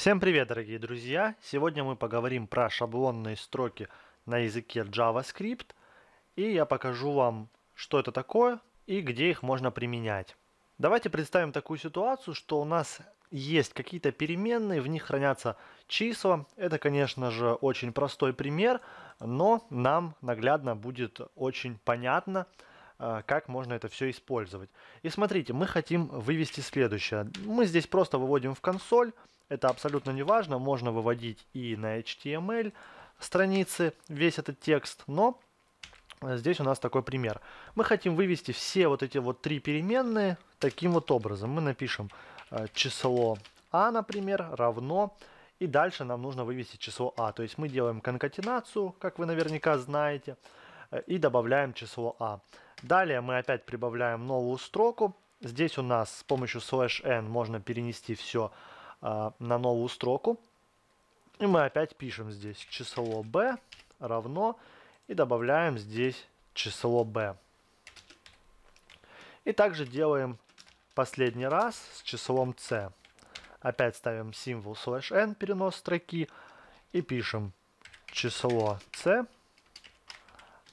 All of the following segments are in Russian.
Всем привет, дорогие друзья! Сегодня мы поговорим про шаблонные строки на языке JavaScript, и я покажу вам, что это такое и где их можно применять. Давайте представим такую ситуацию, что у нас есть какие-то переменные, в них хранятся числа. Это, конечно же, очень простой пример, но нам наглядно будет очень понятно, а, как можно это все использовать. И смотрите, мы хотим вывести следующее. Мы здесь просто выводим в консоль, это абсолютно не важно, можно выводить и на HTML страницы весь этот текст, но здесь у нас такой пример. Мы хотим вывести все вот эти вот три переменные таким вот образом. Мы напишем а, число а, например, равно и дальше нам нужно вывести число а. То есть мы делаем конкатенацию, как вы наверняка знаете, э, и добавляем число а. Далее мы опять прибавляем новую строку. Здесь у нас с помощью slash n можно перенести все э, а, на новую строку. И мы опять пишем здесь число b равно и добавляем здесь число b. И также делаем последний раз с числом c. Опять ставим символ slash n, перенос строки, и пишем число c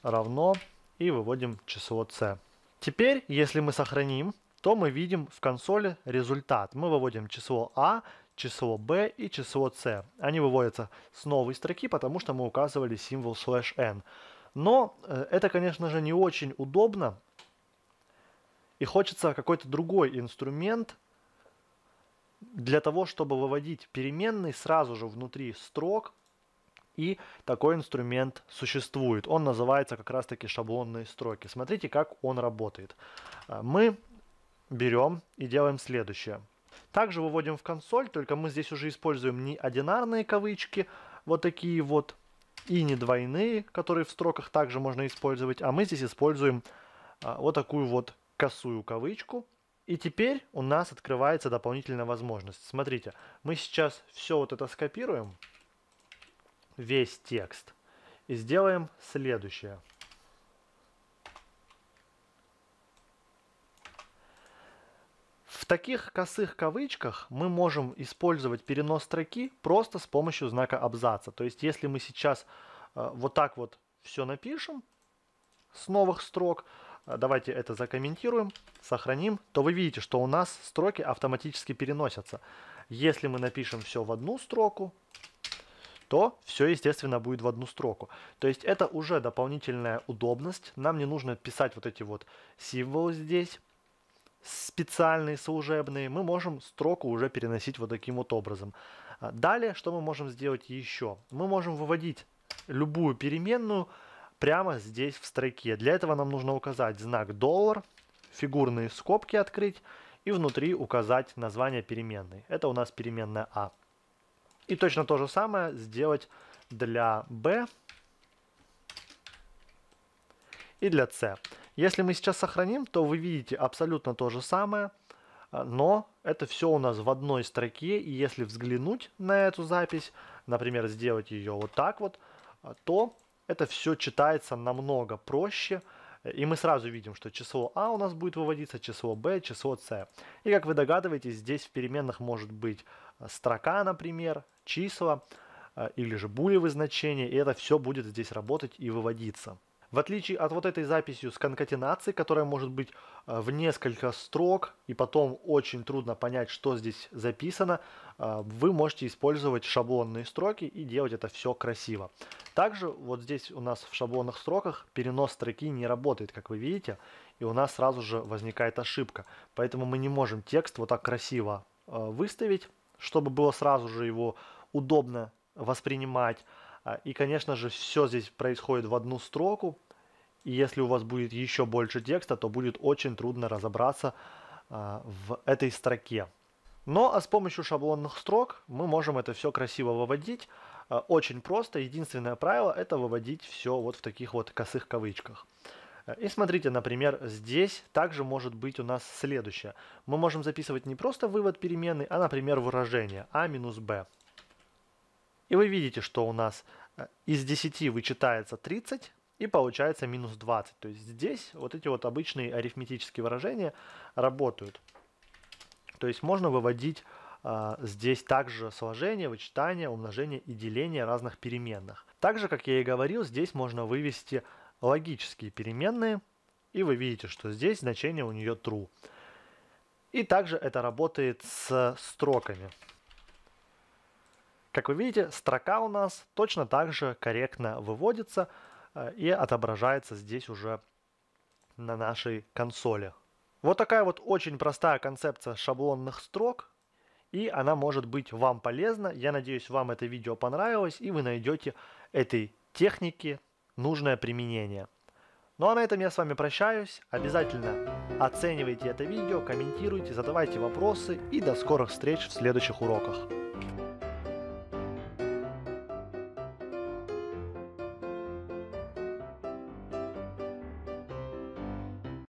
равно и выводим число c. Теперь, если мы сохраним, то мы видим в консоли результат. Мы выводим число а, число b и число c. Они выводятся с новой строки, потому что мы указывали символ слэш n. Но э, это, конечно же, не очень удобно. И хочется какой-то другой инструмент для того, чтобы выводить переменные сразу же внутри строк и такой инструмент существует. Он называется как раз-таки шаблонные строки. Смотрите, как он работает. А, мы берем и делаем следующее. Также выводим в консоль, только мы здесь уже используем не одинарные кавычки, вот такие вот, и не двойные, которые в строках также можно использовать, а мы здесь используем а, вот такую вот косую кавычку. И теперь у нас открывается дополнительная возможность. Смотрите, мы сейчас все вот это скопируем, весь текст. И сделаем следующее. В таких косых кавычках мы можем использовать перенос строки просто с помощью знака абзаца. То есть если мы сейчас э, вот так вот все напишем с новых строк, э, давайте это закомментируем, сохраним, то вы видите, что у нас строки автоматически переносятся. Если мы напишем все в одну строку, то все, естественно, будет в одну строку. То есть это уже дополнительная удобность. Нам не нужно писать вот эти вот символы здесь, специальные, служебные, мы можем строку уже переносить вот таким вот образом. А далее, что мы можем сделать еще? Мы можем выводить любую переменную прямо здесь в строке. Для этого нам нужно указать знак доллар, фигурные скобки открыть и внутри указать название переменной. Это у нас переменная А. И точно то же самое сделать для B и для C. Если мы сейчас сохраним, то вы видите абсолютно то же самое, э, но это все у нас в одной строке, и если взглянуть на эту запись, например, сделать ее вот так вот, э, то это все читается намного проще, и мы сразу видим, что число А у нас будет выводиться, число Б, число С. И как вы догадываетесь, здесь в переменных может быть строка, например, числа э, или же булевые значения, и это все будет здесь работать и выводиться. В отличие от вот этой записью с конкатенацией, которая может быть э, в несколько строк, и потом очень трудно понять, что здесь записано, э, вы можете использовать шаблонные строки и делать это все красиво. Также вот здесь у нас в шаблонных строках перенос строки не работает, как вы видите, и у нас сразу же возникает ошибка. Поэтому мы не можем текст вот так красиво выставить, чтобы было сразу же его удобно воспринимать. А, и, конечно же, все здесь происходит в одну строку. И если у вас будет еще больше текста, то будет очень трудно разобраться а, в этой строке. Но а с помощью шаблонных строк мы можем это все красиво выводить. А, очень просто. Единственное правило – это выводить все вот в таких вот косых кавычках. И смотрите, например, здесь также может быть у нас следующее. Мы можем записывать не просто вывод переменной, а, например, выражение а минус b. И вы видите, что у нас э, из 10 вычитается 30 и получается минус 20. То есть здесь вот эти вот обычные арифметические выражения работают. То есть можно выводить а, Здесь также сложение, вычитание, умножение и деление разных переменных. Также, как я и говорил, здесь можно вывести логические переменные, и вы видите, что здесь значение у нее true. И также это работает с строками. Как вы видите, строка у нас точно так же корректно выводится э, и отображается здесь уже на нашей консоли. Вот такая вот очень простая концепция шаблонных строк, и она может быть вам полезна. Я надеюсь, вам это видео понравилось, и вы найдете этой техники нужное применение. Ну а на этом я с вами прощаюсь. Обязательно оценивайте это видео, комментируйте, задавайте вопросы и до скорых встреч в следующих уроках.